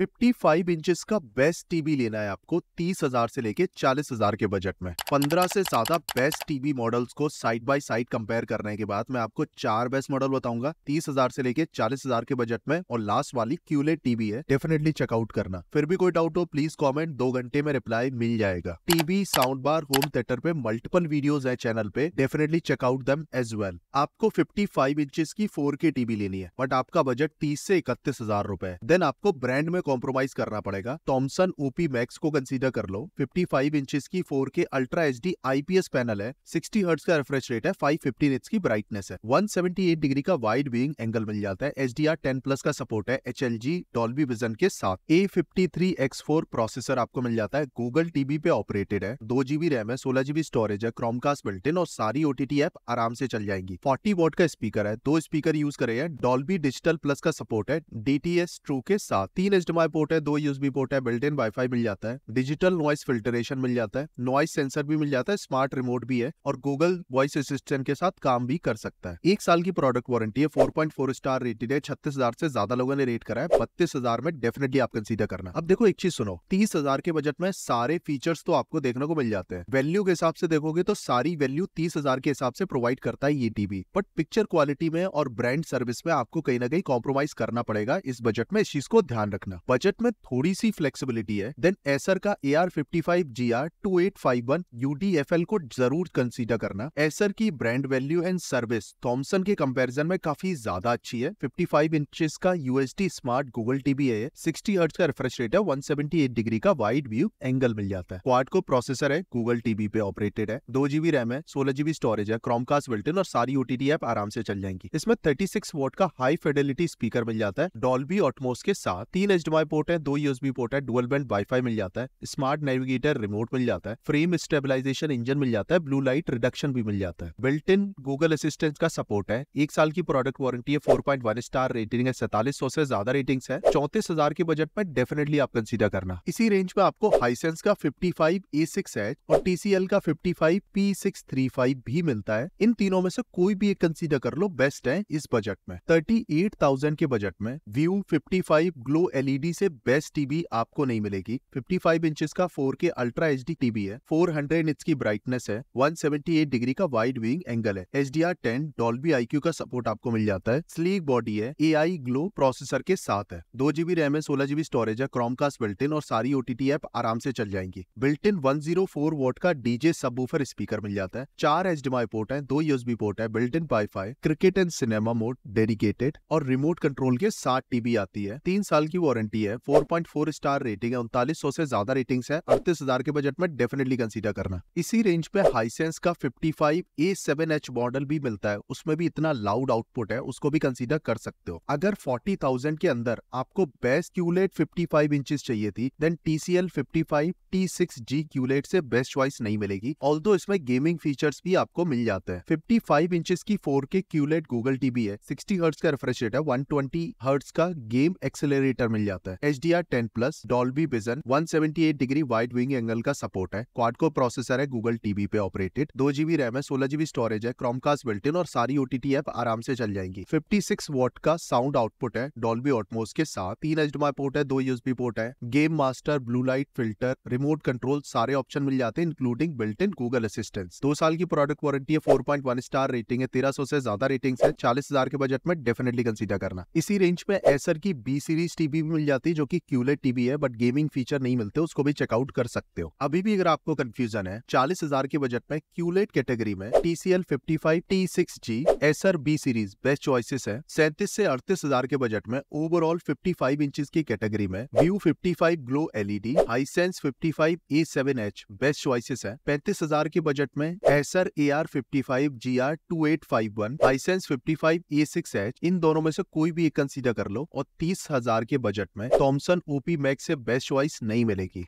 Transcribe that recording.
55 inches का best TV लेना है आपको 30,000 से लेके 40,000 के बजट में 15 से ज्यादा बेस्ट टीवी मॉडल्स को साइड बाय साइड कंपेयर करने के बाद मैं आपको चार बेस्ट मॉडल बताऊंगा 30,000 से लेके 40,000 के बजट में और लास्ट वाली क्यूले टीवी है डेफिनेटली चेकआउट करना फिर भी कोई डाउट हो प्लीज कॉमेंट दो घंटे में रिप्लाई मिल जाएगा TV sound bar home theatre पे मल्टीपल वीडियोज है चैनल पे डेफिनेटली चेकआउट दम एज वेल आपको फिफ्टी फाइव की फोर टीवी लेनी है बट आपका बजट तीस से इकतीस हजार देन आपको ब्रांड में कॉम्प्रोमाइज करना पड़ेगा थॉमसन ओपी मैक्स को कंसीडर कर लो 55 फाइव इंचेस की 4K ultra H HD IPS panel है 60 हर्ट्स का रिफ्रेश रेट है 550 निट्स की ब्राइटनेस है 178 डिग्री का वाइड विंग एंगल मिल जाता है H D R ten plus का सपोर्ट है H L G Dolby vision के साथ A fifty three X four processor आपको मिल जाता है गूगल टीवी पे ऑपरेटेड है दो जीबी रैम है सोलह जीबी स्टोरेज है क्रोमकास्ट बिल्टिन और सारी ओटीटी एप आराम से चल जाएंगी फोर्टी वोट का स्पीकर है दो स्पीकर यूज करे हैं डॉल्बी डिजिटल प्लस का सपोर्ट है डी टी एस ट्रू के साथ तीन एच पोर्ट है दो यूएसबी पोर्ट है बिल्ट इन वाईफाई मिल जाता है डिजिटल नॉइस फिल्टरेशन मिल जाता है नॉइस सेंसर भी मिल जाता है स्मार्ट रिमोट भी है और गूगल वॉइस असिस्टेंट के साथ काम भी कर सकता है एक साल की प्रोडक्ट वारंटी है four point four star rated है छत्तीस हजार से ज्यादा लोगों ने रेट करा है बत्तीस हजार में डेफिनेटली आप कंसिडर करना अब देखो एक चीज सुनो तीस हजार के बजट में सारे फीचर्स तो आपको देखने को मिल जाते हैं वैल्यू के हिसाब से देखोगे तो सारी वैल्यू तीस हजार के हिसाब से प्रोवाइड करता है ये टीवी बट पिक्चर क्वालिटी में और ब्रांड सर्विस में आपको कहीं ना कहीं कॉम्प्रोमाइज करना पड़ेगा इस बजट में इस चीज को ध्यान रखना बजट में थोड़ी सी फ्लेक्सिबिलिटी है देन एसर का A R fifty five G R two eight five one UDFL को जरूर कंसिडर करना एसर की brand value and service Thomson के कंपैरिजन में काफी ज्यादा अच्छी है फिफ्टी फाइव इंचेस का यूएसडी स्मार्ट गूगल टीवी है सिक्सटी हर्ट्ज का रिफ्रेश रेट है 178 डिग्री का वाइड व्यू एंगल मिल जाता है क्वाड को प्रोसेसर है गूगल टीवी पे ऑपरेटेड है दो जीबी रैम है सोलह जीबी स्टोरेज है क्रोमकास्ट बिल्टिन और सारी ओटीटी ऐप आराम से चल जाएंगी इसमें थर्टी सिक्स वोट का हाई फेडिलिटी स्पीकर मिल जाता है डॉल्बी ऑटमोस के साथ तीन एच वाई पोर्ट है दो यूएसबी पोर्ट है डुअल बेल्ट वाईफाई मिल जाता है स्मार्ट नेविगेटर रिमोट मिल जाता है फ्रेम स्टेबिलाईजेशन इंजन मिल जाता है ब्लू लाइट रिडक्शन भी मिल जाता है बिल्ट इन गूगल असिस्टेंट का सपोर्ट है एक साल की प्रोडक्ट वारंटी है four point one star rating है सैतालीस सौ से ज्यादा रेटिंग है चौतीस हजार के बजट में डेफिनेटली आप कंसिडर करना इसी रेंज में आपको हाईसेंस का फिफ्टी फाइव ए सिक्स है और टीसीएल का fifty five P six three five भी मिलता है इन तीनों में से कोई भी एक कंसिडर कर लो बेस्ट है इस बजट में थर्टी एट थाउजेंड के बजट में Vu fifty five Glo LED TV से बेस्ट टीवी आपको नहीं मिलेगी 55 फाइव इंचेस का 4K के अल्ट्रा एच टीवी है 400 हंड्रेड इंच की ब्राइटनेस है 178 डिग्री का वाइड विंग एंगल है H D R ten Dolby IQ का सपोर्ट आपको मिल जाता है स्लीक बॉडी है ए आई ग्लो प्रोसेसर के साथ है दो जीबी रैम है सोलह जीबी स्टोरेज है क्रोमकास्ट बिल्टिन और सारी ओटीटी ऐप आराम से चल जाएंगी built in one zero four watt का डीजे सबवूफर स्पीकर मिल जाता है चार एच पोर्ट है दो यूएसबी पोर्ट है built in wifi cricket and cinema mode dedicated और रिमोट कंट्रोल के साथ टीवी आती है तीन साल की वारंटी गारंटी है 4.4 स्टार रेटिंग है उनतालीस से ज्यादा रेटिंग्स है अड़तीस हजार के बजट में डेफिनेटली कंसीडर करना इसी रेंज पे हाईसेंस का 55 A7H मॉडल भी मिलता है उसमें भी इतना लाउड आउटपुट है उसको भी कंसीडर कर सकते हो अगर 40,000 के अंदर आपको बेस्ट क्यूलेट 55 इंचेस चाहिए थी then fifty five T six G QLED से बेस्ट चॉइस नहीं मिलेगी ऑल इसमें गेमिंग फीचर्स भी आपको मिल जाते हैं 55 इंचेस की four K QLED Google TV है सिक्सटी हर्ट्स का रिफ्रेश रेट है 120 हर्ट्ज का गेम एक्सेलरेटर मिल जाता है जाता है H D R ten plus Dolby vision eight degree wide viewing angle का सपोर्ट है क्वाड को प्रोसेसर है गूगल टीवी पे ऑपरेटेड दो जीबी रैम है सोलह जीबी स्टोरेज है क्रोमकास्ट बिल्टिन और सारी ओटीटी ऐप आराम से चल जाएंगी फिफ्टी सिक्स वॉट का साउंड आउटपुट है डॉल्बी ऑटमोस के साथ तीन एच पोर्ट है दो यूएसबी पोर्ट है game master blue light filter remote control सारे ऑप्शन मिल जाते हैं including built in Google assistance दो साल की प्रोडक्ट वारंटी है four point one star rating है तेरह सौ से ज्यादा रेटिंग है चालीस हजार के बजट में डेफिनेटली कंसिडर करना इसी रेंज में एसर की बी सीरीज टीवी भी मिल जाती है जो कि क्यूलेट टीवी है बट गेमिंग फीचर नहीं मिलते उसको भी चेकआउट कर सकते हो अभी भी अगर आपको कंफ्यूजन है चालीस हजार के बजट में क्यूलेट कैटेगरी में T C L fifty five T six G S R B series best choices है सैंतीस से अड़तीस हजार के बजट में ओवरऑल फिफ्टी फाइव इंच की कैटेगरी में Vu fifty five Glo LED Hisense fifty five A seven H best choices है पैंतीस हजार के बजट में Acer A R fifty five G R two eight five one Hisense fifty five A six H इन दोनों में से कोई भी एक कंसिडर कर लो और तीस हजार के बजट में थॉमसन ओपी मैक से बेस्ट चॉइस नहीं मिलेगी